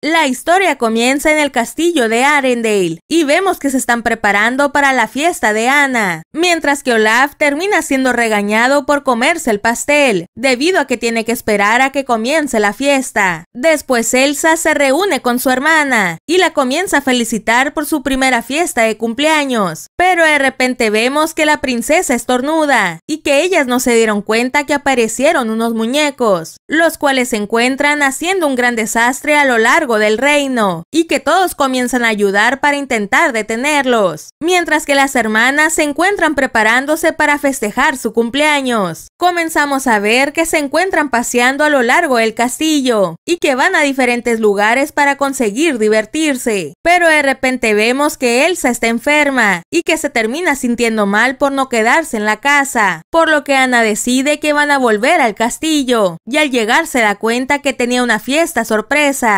La historia comienza en el castillo de Arendelle y vemos que se están preparando para la fiesta de Anna, mientras que Olaf termina siendo regañado por comerse el pastel, debido a que tiene que esperar a que comience la fiesta. Después Elsa se reúne con su hermana y la comienza a felicitar por su primera fiesta de cumpleaños, pero de repente vemos que la princesa estornuda y que ellas no se dieron cuenta que aparecieron unos muñecos, los cuales se encuentran haciendo un gran desastre a lo largo del reino, y que todos comienzan a ayudar para intentar detenerlos, mientras que las hermanas se encuentran preparándose para festejar su cumpleaños. Comenzamos a ver que se encuentran paseando a lo largo del castillo, y que van a diferentes lugares para conseguir divertirse, pero de repente vemos que Elsa está enferma, y que se termina sintiendo mal por no quedarse en la casa, por lo que Ana decide que van a volver al castillo, y al llegar se da cuenta que tenía una fiesta sorpresa,